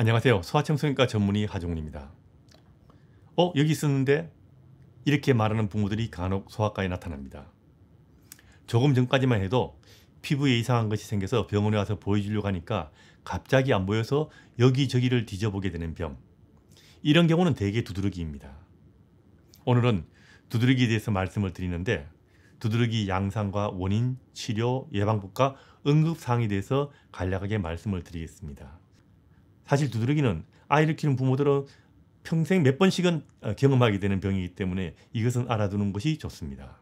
안녕하세요. 소아청소년과 전문의 하종훈입니다. 어 여기 있었는데 이렇게 말하는 부모들이 간혹 소아과에 나타납니다. 조금 전까지만 해도 피부에 이상한 것이 생겨서 병원에 와서 보여주려고 하니까 갑자기 안 보여서 여기저기를 뒤져보게 되는 병. 이런 경우는 대개 두드러기입니다. 오늘은 두드러기에 대해서 말씀을 드리는데 두드러기 양상과 원인, 치료, 예방법과 응급상황에 대해서 간략하게 말씀을 드리겠습니다. 사실 두드러기는 아이를 키우는 부모들은 평생 몇 번씩은 어, 경험하게 되는 병이기 때문에 이것은 알아두는 것이 좋습니다.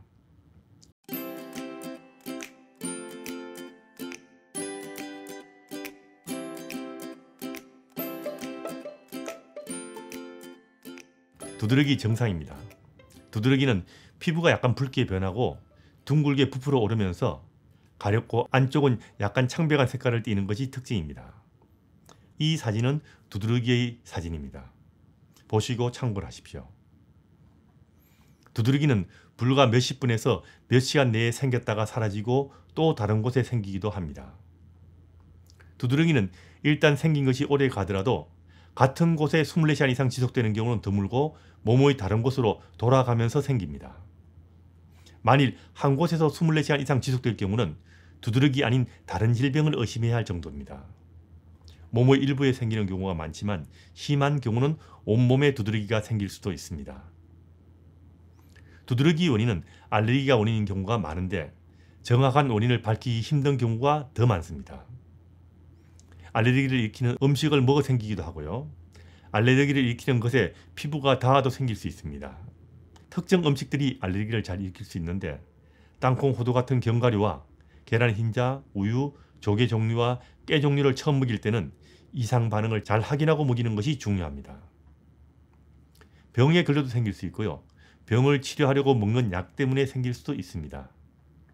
두드러기 증상입니다. 두드러기는 피부가 약간 붉게 변하고 둥글게 부풀어 오르면서 가렵고 안쪽은 약간 창백한 색깔을 띠는 것이 특징입니다. 이 사진은 두드러기의 사진입니다. 보시고 참고하십시오. 두드러기는 불과 몇십 분에서 몇 시간 내에 생겼다가 사라지고 또 다른 곳에 생기기도 합니다. 두드러기는 일단 생긴 것이 오래 가더라도 같은 곳에 24시간 이상 지속되는 경우는 드물고 몸의 다른 곳으로 돌아가면서 생깁니다. 만일 한 곳에서 24시간 이상 지속될 경우는 두드러기 아닌 다른 질병을 의심해야 할 정도입니다. 몸의 일부에 생기는 경우가 많지만 심한 경우는 온몸에 두드러기가 생길 수도 있습니다. 두드러기 원인은 알레르기가 원인인 경우가 많은데 정확한 원인을 밝히기 힘든 경우가 더 많습니다. 알레르기를 일으키는 음식을 먹어 생기기도 하고요. 알레르기를 일으키는 것에 피부가 닿아도 생길 수 있습니다. 특정 음식들이 알레르기를 잘 일으킬 수 있는데 땅콩, 호두 같은 견과류와 계란 흰자, 우유, 조개 종류와 깨 종류를 처음 먹일 때는 이상 반응을 잘 확인하고 먹이는 것이 중요합니다. 병에 걸려도 생길 수 있고요. 병을 치료하려고 먹는 약 때문에 생길 수도 있습니다.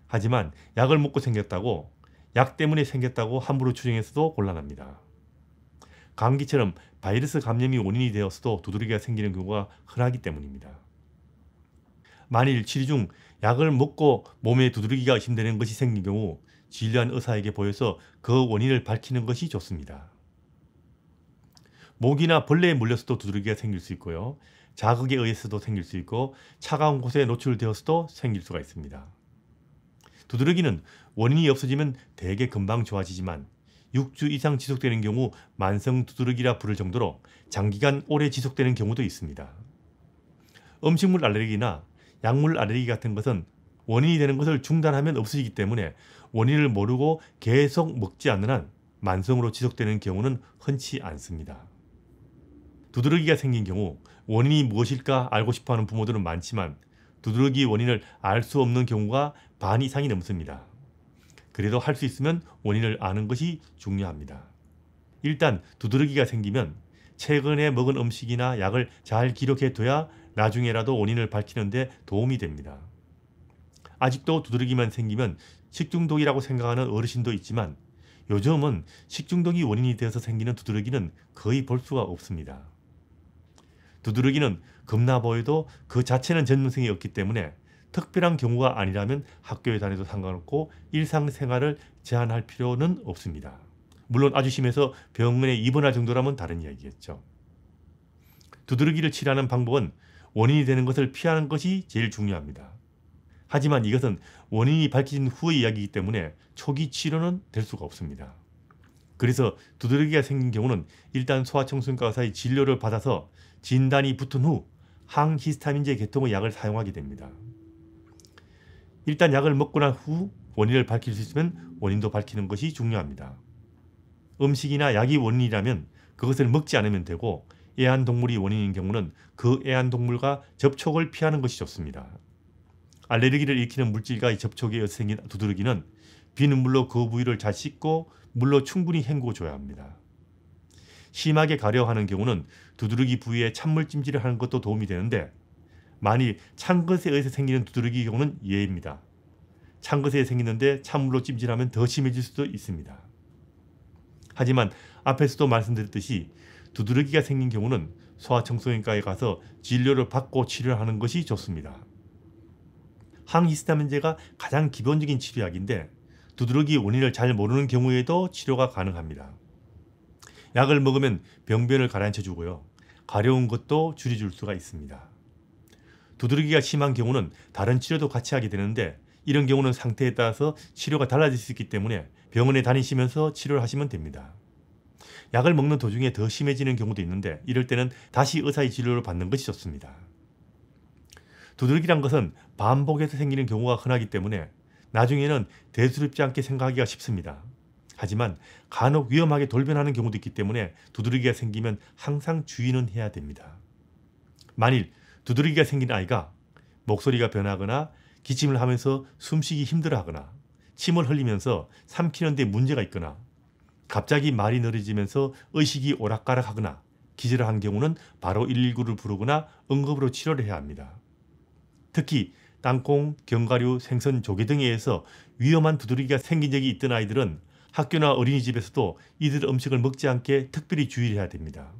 하지만 약을 먹고 생겼다고 약 때문에 생겼다고 함부로 추정해서도 곤란합니다. 감기처럼 바이러스 감염이 원인이 되었어도 두드러기가 생기는 경우가 흔하기 때문입니다. 만일 치료 중 약을 먹고 몸에 두드러기가 의심되는 것이 생긴 경우 진료한 의사에게 보여서 그 원인을 밝히는 것이 좋습니다. 모기나 벌레에 물렸어도 두드러기가 생길 수 있고요. 자극에 의해서도 생길 수 있고 차가운 곳에 노출되어서도 생길 수가 있습니다. 두드러기는 원인이 없어지면 대개 금방 좋아지지만 6주 이상 지속되는 경우 만성 두드러기라 부를 정도로 장기간 오래 지속되는 경우도 있습니다. 음식물 알레르기나 약물 알레르기 같은 것은 원인이 되는 것을 중단하면 없어지기 때문에 원인을 모르고 계속 먹지 않는 한 만성으로 지속되는 경우는 흔치 않습니다. 두드러기가 생긴 경우 원인이 무엇일까 알고 싶어하는 부모들은 많지만 두드러기 원인을 알 수 없는 경우가 반 이상이 넘습니다. 그래도 할 수 있으면 원인을 아는 것이 중요합니다. 일단 두드러기가 생기면 최근에 먹은 음식이나 약을 잘 기록해둬야 나중에라도 원인을 밝히는데 도움이 됩니다. 아직도 두드러기만 생기면 식중독이라고 생각하는 어르신도 있지만 요즘은 식중독이 원인이 되어서 생기는 두드러기는 거의 볼 수가 없습니다. 두드러기는 겁나 보여도 그 자체는 전문성이 없기 때문에 특별한 경우가 아니라면 학교에 다녀도 상관없고 일상생활을 제한할 필요는 없습니다. 물론 아주 심해서 병원에 입원할 정도라면 다른 이야기겠죠. 두드러기를 치료하는 방법은 원인이 되는 것을 피하는 것이 제일 중요합니다. 하지만 이것은 원인이 밝혀진 후의 이야기이기 때문에 초기 치료는 될 수가 없습니다. 그래서 두드러기가 생긴 경우는 일단 소아청순과 의사의 진료를 받아서 진단이 붙은 후 항히스타민제 계통의 약을 사용하게 됩니다. 일단 약을 먹고 난 후 원인을 밝힐 수 있으면 원인도 밝히는 것이 중요합니다. 음식이나 약이 원인이라면 그것을 먹지 않으면 되고 애완동물이 원인인 경우는 그 애완동물과 접촉을 피하는 것이 좋습니다. 알레르기를 일으키는 물질과의 접촉에 의해 생긴 두드러기는 비는 물로 그 부위를 잘 씻고 물로 충분히 헹궈줘야 합니다. 심하게 가려 하는 경우는 두드러기 부위에 찬물 찜질을 하는 것도 도움이 되는데 많이 찬 것에 의해서 생기는 두드러기 경우는 예입니다. 찬 것에 생기는데 찬물로 찜질하면 더 심해질 수도 있습니다. 하지만 앞에서도 말씀드렸듯이 두드러기가 생긴 경우는 소아청소년과에 가서 진료를 받고 치료하는 를 것이 좋습니다. 항히스타민제가 가장 기본적인 치료약인데 두드러기 원인을 잘 모르는 경우에도 치료가 가능합니다. 약을 먹으면 병변을 가라앉혀 주고요. 가려운 것도 줄여줄 수가 있습니다. 두드러기가 심한 경우는 다른 치료도 같이 하게 되는데 이런 경우는 상태에 따라서 치료가 달라질 수 있기 때문에 병원에 다니시면서 치료를 하시면 됩니다. 약을 먹는 도중에 더 심해지는 경우도 있는데 이럴 때는 다시 의사의 진료를 받는 것이 좋습니다. 두들기란 것은 반복해서 생기는 경우가 흔하기 때문에 나중에는 대수롭지 않게 생각하기가 쉽습니다. 하지만 간혹 위험하게 돌변하는 경우도 있기 때문에 두드러기가 생기면 항상 주의는 해야 됩니다. 만일 두드러기가 생긴 아이가 목소리가 변하거나 기침을 하면서 숨쉬기 힘들어하거나 침을 흘리면서 삼키는데 문제가 있거나 갑자기 말이 느려지면서 의식이 오락가락하거나 기절한 경우는 바로 119를 부르거나 응급으로 치료를 해야 합니다. 특히 땅콩, 견과류, 생선, 조개 등에 의해서 위험한 두드러기가 생긴 적이 있던 아이들은 학교나 어린이집에서도 이들 음식을 먹지 않게 특별히 주의를 해야 됩니다.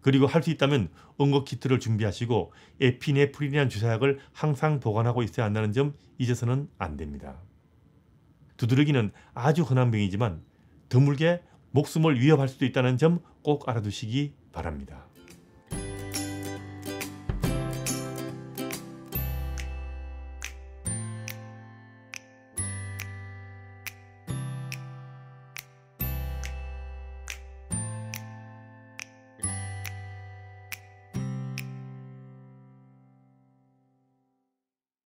그리고 할 수 있다면 응급 키트를 준비하시고 에피네프린이라는 주사약을 항상 보관하고 있어야 한다는 점 잊어서는 안 됩니다. 두드러기는 아주 흔한 병이지만 드물게 목숨을 위협할 수도 있다는 점 꼭 알아두시기 바랍니다.